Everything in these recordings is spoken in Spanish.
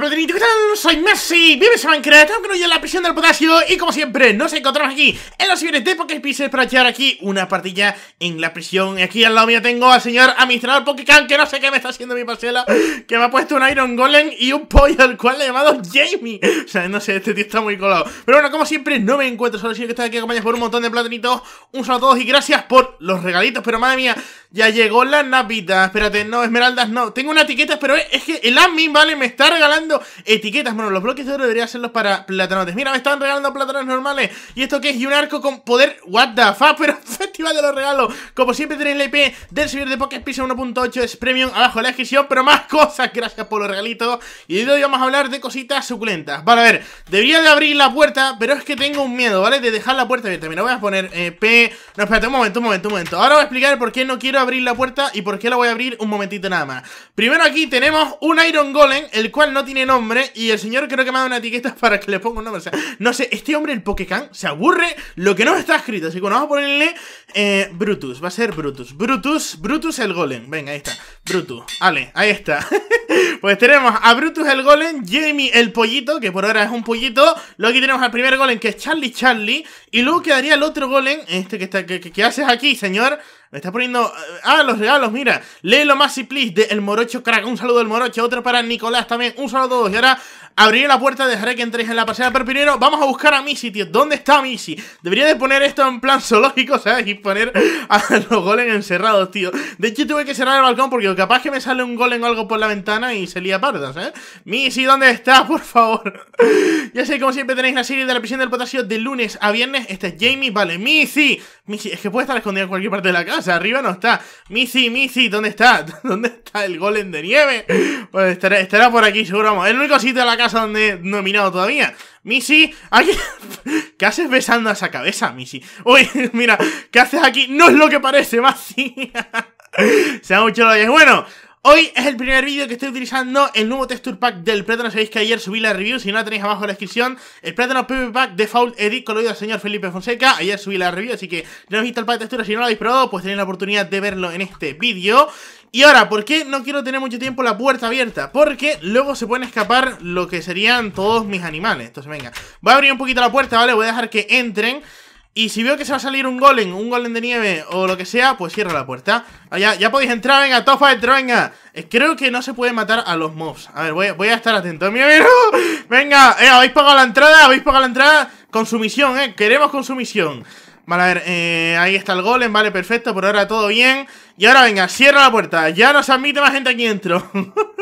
Hola ¿qué tal? Soy Messi, vives en Minecraft, aunque no en la prisión del potasio Y como siempre, nos encontramos aquí en los siguientes de Poké Pixel para echar aquí una partilla en la prisión Y aquí al lado mío tengo al señor administrador Pokécam, que no sé qué me está haciendo mi parcela Que me ha puesto un Iron Golem y un pollo al cual le he llamado Jamie O sea, no sé, este tío está muy colado Pero bueno, como siempre, no me encuentro solo, sino que estoy aquí acompañado por un montón de platinitos Un saludo a todos y gracias por los regalitos, pero madre mía ya llegó la napita, Espérate, no, esmeraldas no. Tengo una etiqueta, pero es que el admin, ¿vale? Me está regalando etiquetas. Bueno, los bloques de oro deberían ser los para platanotes. Mira, me están regalando platanotes normales. ¿Y esto qué es? Y un arco con poder. What the fuck, pero festival de los regalos. Como siempre tenéis la IP del servidor de Pocket Pizza 1.8 es Premium abajo en la descripción, pero más cosas. Gracias por los regalitos. Y hoy vamos a hablar de cositas suculentas. Vale, a ver, debería de abrir la puerta, pero es que tengo un miedo, ¿vale? De dejar la puerta abierta. Mira, voy a poner eh, P... No, espérate, un momento, un momento, un momento. Ahora voy a explicar por qué no quiero abrir la puerta y por qué la voy a abrir un momentito nada más Primero aquí tenemos un Iron Golem, el cual no tiene nombre Y el señor creo que me ha dado una etiqueta para que le ponga un nombre O sea, no sé, este hombre, el Pokécan, se aburre lo que no está escrito Así que vamos a ponerle eh, Brutus, va a ser Brutus Brutus, Brutus el Golem, venga, ahí está Brutus, vale, ahí está Pues tenemos a Brutus el Golem, Jamie el Pollito, que por ahora es un pollito Luego aquí tenemos al primer Golem que es Charlie Charlie Y luego quedaría el otro Golem, este que, está, que haces aquí, señor me está poniendo. Eh, ah, los regalos, mira. Léelo más y de El Morocho Crack. Un saludo del Morocho. Otro para Nicolás también. Un saludo a todos. Y ahora Abrir la puerta, dejaré que entréis en la pasada pero primero vamos a buscar a Missy, tío. ¿Dónde está Missy? Debería de poner esto en plan zoológico, ¿sabes? Y poner a los golems encerrados, tío. De hecho, tuve que cerrar el balcón porque capaz que me sale un golem o algo por la ventana y se lía pardas, ¿eh? Missy, ¿dónde está? Por favor. ya sé, como siempre, tenéis la serie de la prisión del potasio de lunes a viernes. Este es Jamie, vale. Missy, Missy, es que puede estar escondida en cualquier parte de la casa. Arriba no está. Missy, Missy, ¿dónde está? ¿Dónde está el golem de nieve? Pues estará, por aquí, seguro. el único sitio de la casa ¿A donde no he mirado todavía. Missy, aquí... ¿qué haces besando a esa cabeza, Missy? Uy, mira, ¿qué haces aquí? No es lo que parece, Masi. Se ha mucho lo Bueno, Hoy es el primer vídeo que estoy utilizando el nuevo texture pack del plátano. Sabéis que ayer subí la review, si no la tenéis abajo en la descripción. El plátano PP Pack Default Edit colorido del señor Felipe Fonseca. Ayer subí la review, así que ya no habéis visto el pack de textura, si no lo habéis probado, pues tenéis la oportunidad de verlo en este vídeo. Y ahora, ¿por qué no quiero tener mucho tiempo la puerta abierta? Porque luego se pueden escapar lo que serían todos mis animales. Entonces, venga, voy a abrir un poquito la puerta, ¿vale? Voy a dejar que entren. Y si veo que se va a salir un golem, un golem de nieve o lo que sea, pues cierro la puerta. Ah, ya, ya podéis entrar, venga, topa adentro, venga. creo que no se puede matar a los mobs. A ver, voy, a estar atento. ¡Mira, Venga, eh, habéis pagado la entrada, habéis pagado la entrada con su misión, eh. Queremos con su misión. Vale, a ver, eh, ahí está el golem, vale, perfecto, por ahora todo bien. Y ahora venga, cierra la puerta, ya no se admite más gente aquí dentro.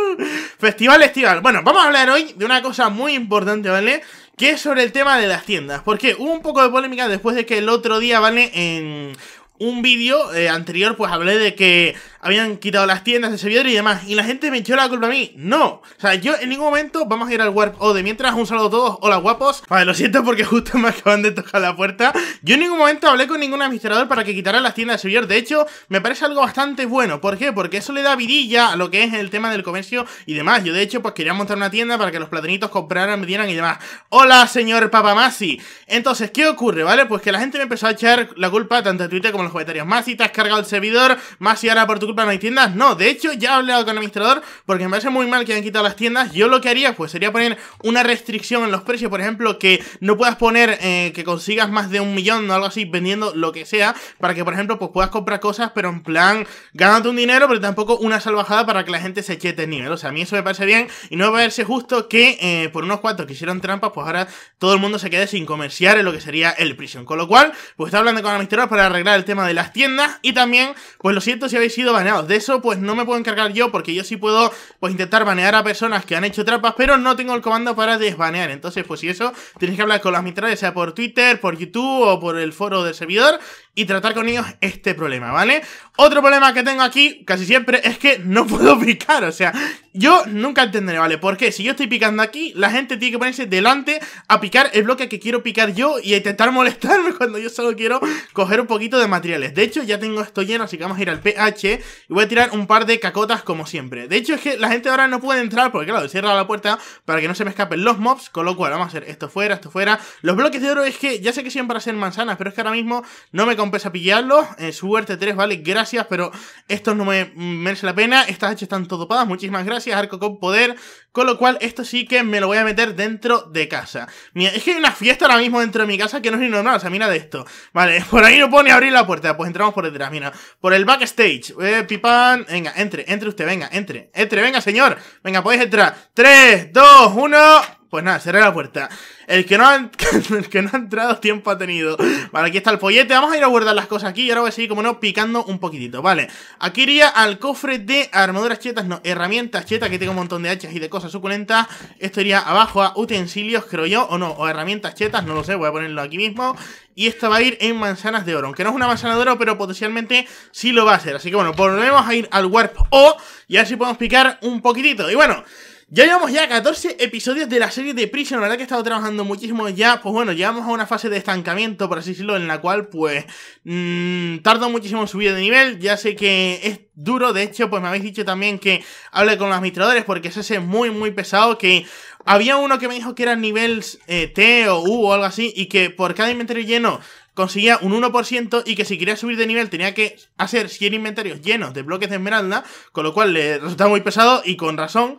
festival, festival. Bueno, vamos a hablar hoy de una cosa muy importante, ¿vale? que es sobre el tema de las tiendas. Porque hubo un poco de polémica después de que el otro día, ¿vale? En un vídeo eh, anterior, pues hablé de que habían quitado las tiendas de servidor y demás. Y la gente me echó la culpa a mí. No. O sea, yo en ningún momento vamos a ir al Warp O de mientras. Un saludo a todos. Hola, guapos. Vale, lo siento porque justo me acaban de tocar la puerta. Yo en ningún momento hablé con ningún administrador para que quitaran las tiendas de servidor. De hecho, me parece algo bastante bueno. ¿Por qué? Porque eso le da vidilla a lo que es el tema del comercio y demás. Yo, de hecho, pues quería montar una tienda para que los platanitos compraran, me dieran y demás. Hola, señor Papamasi. Entonces, ¿qué ocurre? ¿Vale? Pues que la gente me empezó a echar la culpa tanto a Twitter como los comentarios. Más si te has cargado el servidor, más si ahora por tu culpa no hay tiendas. No, de hecho ya he hablado con el administrador porque me parece muy mal que hayan quitado las tiendas. Yo lo que haría pues sería poner una restricción en los precios, por ejemplo, que no puedas poner eh, que consigas más de un millón o algo así vendiendo lo que sea, para que por ejemplo pues puedas comprar cosas, pero en plan gánate un dinero, pero tampoco una salvajada para que la gente se eche el nivel. O sea, a mí eso me parece bien y no me parece justo que eh, por unos cuantos que hicieron trampas, pues ahora todo el mundo se quede sin comerciar en lo que sería el prisión. Con lo cual, pues está hablando con el administrador para arreglar el tema de las tiendas y también, pues lo siento si habéis sido baneados. De eso, pues no me puedo encargar yo porque yo sí puedo, pues intentar banear a personas que han hecho trampas, pero no tengo el comando para desbanear. Entonces, pues si eso, tenéis que hablar con las mitrales, sea por Twitter, por YouTube o por el foro del servidor y tratar con ellos este problema, ¿vale? Otro problema que tengo aquí, casi siempre, es que no puedo picar, o sea, yo nunca entenderé, ¿vale? Porque si yo estoy picando aquí, la gente tiene que ponerse delante a picar el bloque que quiero picar yo y a intentar molestarme cuando yo solo quiero coger un poquito de materiales. De hecho, ya tengo esto lleno, así que vamos a ir al PH y voy a tirar un par de cacotas como siempre. De hecho, es que la gente ahora no puede entrar porque, claro, cierra la puerta para que no se me escapen los mobs, con lo cual vamos a hacer esto fuera, esto fuera. Los bloques de oro es que ya sé que sirven para hacer manzanas, pero es que ahora mismo no me empresa a pillarlo eh, suerte 3, vale, gracias, pero esto no me mm, merece la pena. Estas hechas están todo topadas, muchísimas gracias, Arco con Poder. Con lo cual, esto sí que me lo voy a meter dentro de casa. Mira, es que hay una fiesta ahora mismo dentro de mi casa que no es ni normal, o sea, mira de esto. Vale, por ahí no pone abrir la puerta, pues entramos por detrás, mira. Por el backstage, eh, pipan, venga, entre, entre usted, venga, entre, entre, venga, señor. Venga, podéis entrar. 3, 2, 1... Pues nada, cerré la puerta. El que, no ha, el que no ha entrado, tiempo ha tenido. Vale, aquí está el follete. Vamos a ir a guardar las cosas aquí y ahora voy a seguir, como no, picando un poquitito. Vale, aquí iría al cofre de armaduras chetas, no, herramientas chetas, que tengo un montón de hachas y de cosas suculentas. Esto iría abajo a utensilios, creo yo, o no, o herramientas chetas, no lo sé, voy a ponerlo aquí mismo. Y esto va a ir en manzanas de oro. Aunque no es una manzana de oro, pero potencialmente sí lo va a hacer. Así que bueno, volvemos a ir al Warp O y así podemos picar un poquitito. Y bueno... Ya llevamos ya 14 episodios de la serie de Prison, la verdad que he estado trabajando muchísimo ya, pues bueno, llegamos a una fase de estancamiento, por así decirlo, en la cual pues mmm, tardo muchísimo en subir de nivel, ya sé que es duro, de hecho pues me habéis dicho también que hable con los administradores porque ese es muy muy pesado, que había uno que me dijo que eran nivel eh, T o U o algo así y que por cada inventario lleno conseguía un 1% y que si quería subir de nivel tenía que hacer 100 inventarios llenos de bloques de esmeralda, con lo cual le resultaba muy pesado y con razón.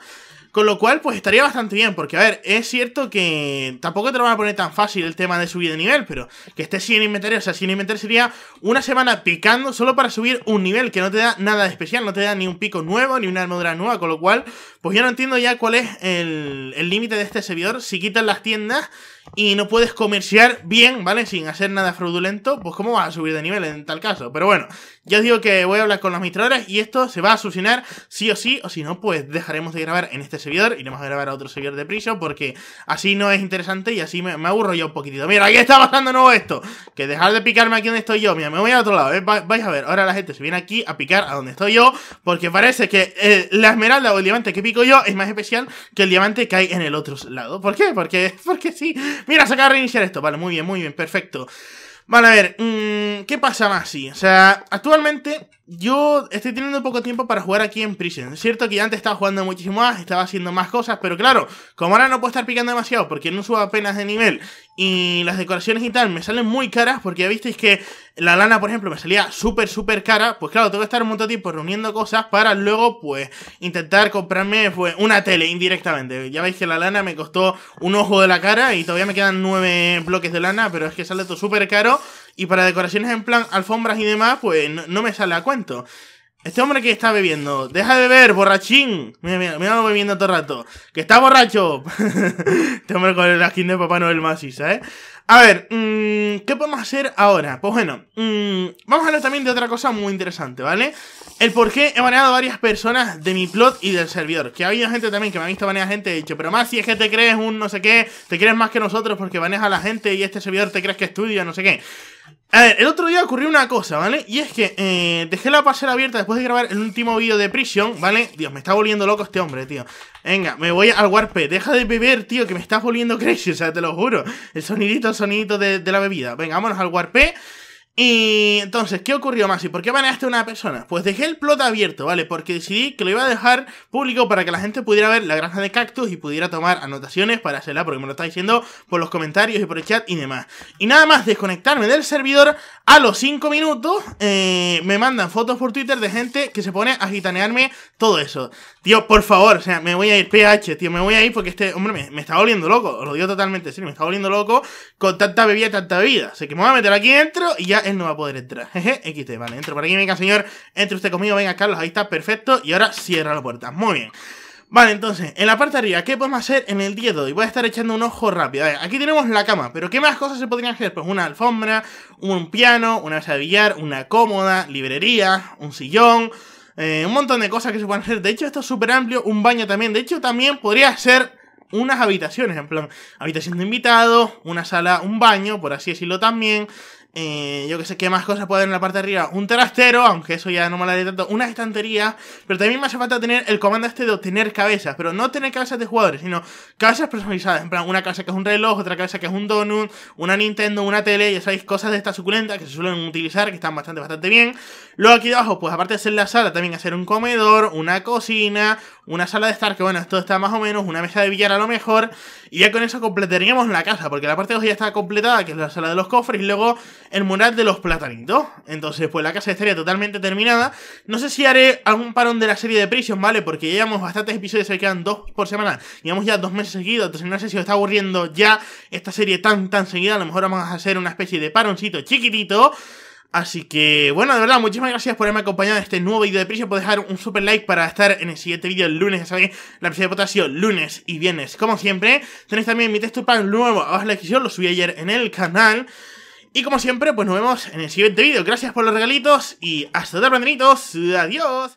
Con lo cual, pues estaría bastante bien, porque a ver, es cierto que tampoco te lo van a poner tan fácil el tema de subir de nivel, pero que estés sin inventario, o sea, sin inventario sería una semana picando solo para subir un nivel que no te da nada de especial, no te da ni un pico nuevo, ni una armadura nueva, con lo cual, pues yo no entiendo ya cuál es el límite de este servidor si quitan las tiendas y no puedes comerciar bien, ¿vale? Sin hacer nada fraudulento, pues cómo vas a subir de nivel en tal caso. Pero bueno, ya os digo que voy a hablar con los administradores y esto se va a solucionar sí o sí, o si no, pues dejaremos de grabar en este servidor, Y iremos a grabar a otro servidor de prison. porque así no es interesante y así me, aburro yo un poquitito. Mira, aquí está pasando nuevo esto, que dejar de picarme aquí donde estoy yo, mira, me voy a otro lado, ¿eh? vais a ver, ahora la gente se viene aquí a picar a donde estoy yo, porque parece que eh, la esmeralda o el diamante que pico yo es más especial que el diamante que hay en el otro lado. ¿Por qué? Porque, porque sí. Mira, se acaba de reiniciar esto. Vale, muy bien, muy bien, perfecto. Vale, a ver. Mmm, ¿qué pasa más? Sí, o sea, actualmente yo estoy teniendo poco tiempo para jugar aquí en Prison. Es cierto que antes estaba jugando muchísimo más, estaba haciendo más cosas, pero claro, como ahora no puedo estar picando demasiado porque no subo apenas de nivel y las decoraciones y tal me salen muy caras porque ya visteis que la lana, por ejemplo, me salía súper, súper cara, pues claro, tengo que estar un montón de tiempo reuniendo cosas para luego, pues, intentar comprarme pues, una tele indirectamente. Ya veis que la lana me costó un ojo de la cara y todavía me quedan nueve bloques de lana, pero es que sale todo súper caro y para decoraciones en plan alfombras y demás, pues no, me sale a cuento. Este hombre que está bebiendo, deja de beber, borrachín. Mira, mira, mira bebiendo todo el rato. Que está borracho. este hombre con la skin de Papá Noel Masi, ¿sabes? ¿eh? A ver, mm, ¿qué podemos hacer ahora? Pues bueno, mm, vamos a hablar también de otra cosa muy interesante, ¿vale? El por qué he baneado a varias personas de mi plot y del servidor. Que ha habido gente también que me ha visto banear gente y ha dicho, pero más si es que te crees un no sé qué, te crees más que nosotros porque baneas a la gente y este servidor te crees que estudia, no sé qué. A ver, el otro día ocurrió una cosa, ¿vale? Y es que eh, dejé la parcela abierta después de grabar el último vídeo de Prision, ¿vale? Dios, me está volviendo loco este hombre, tío. Venga, me voy al Warpe. Deja de beber, tío, que me estás volviendo crazy, o sea, te lo juro. El sonidito, el sonidito de, la bebida. Venga, vámonos al Warpe. Y entonces, ¿qué ocurrió más? ¿Y por qué baneaste a una persona? Pues dejé el plot abierto, ¿vale? Porque decidí que lo iba a dejar público para que la gente pudiera ver la granja de cactus y pudiera tomar anotaciones para hacerla, porque me lo está diciendo por los comentarios y por el chat y demás. Y nada más desconectarme del servidor, a los 5 minutos eh, me mandan fotos por Twitter de gente que se pone a gitanearme todo eso. Tío, por favor, o sea, me voy a ir, PH, tío, me voy a ir porque este, hombre, me, está volviendo loco, lo digo totalmente sí. me está volviendo loco con tanta bebida y tanta vida Así que me voy a meter aquí dentro y ya él no va a poder entrar. Jeje, XT, vale, entro por aquí, venga señor, entre usted conmigo, venga Carlos, ahí está, perfecto, y ahora cierra la puerta, muy bien. Vale, entonces, en la parte de arriba, ¿qué podemos hacer en el día de hoy? Voy a estar echando un ojo rápido. A ver, aquí tenemos la cama, pero ¿qué más cosas se podrían hacer? Pues una alfombra, un piano, una mesa billar, una cómoda, librería, un sillón, eh, un montón de cosas que se pueden hacer. De hecho, esto es súper amplio, un baño también. De hecho, también podría ser unas habitaciones, en plan, habitación de invitados, una sala, un baño, por así decirlo también. Eh, yo que sé qué más cosas puede haber en la parte de arriba. Un trastero, aunque eso ya no me la de tanto. Una estantería. Pero también me hace falta tener el comando este de obtener cabezas. Pero no tener cabezas de jugadores, sino cabezas personalizadas. En plan, una casa que es un reloj, otra cabeza que es un donut, una Nintendo, una tele. Ya sabéis, cosas de estas suculentas que se suelen utilizar, que están bastante, bastante bien. Luego aquí abajo, pues aparte de hacer la sala, también hacer un comedor, una cocina, una sala de estar, que bueno, esto está más o menos, una mesa de billar a lo mejor. Y ya con eso completaríamos la casa, porque la parte de hoy ya está completada, que es la sala de los cofres. Y luego el mural de los platanitos. Entonces, pues la casa estaría totalmente terminada. No sé si haré algún parón de la serie de Prision, ¿vale? Porque llevamos bastantes episodios, se quedan dos por semana. Llevamos ya dos meses seguidos, entonces no sé si os está aburriendo ya esta serie tan, tan seguida. A lo mejor vamos a hacer una especie de paroncito chiquitito. Así que, bueno, de verdad, muchísimas gracias por haberme acompañado en este nuevo vídeo de Prision Puedes dejar un super like para estar en el siguiente vídeo el lunes, ya sabéis, la prisión de potasio lunes y viernes, como siempre. Tenéis también mi texto pan nuevo abajo en la descripción, lo subí ayer en el canal. Y como siempre, pues nos vemos en el siguiente vídeo. Gracias por los regalitos y hasta otra, prenderitos. Adiós.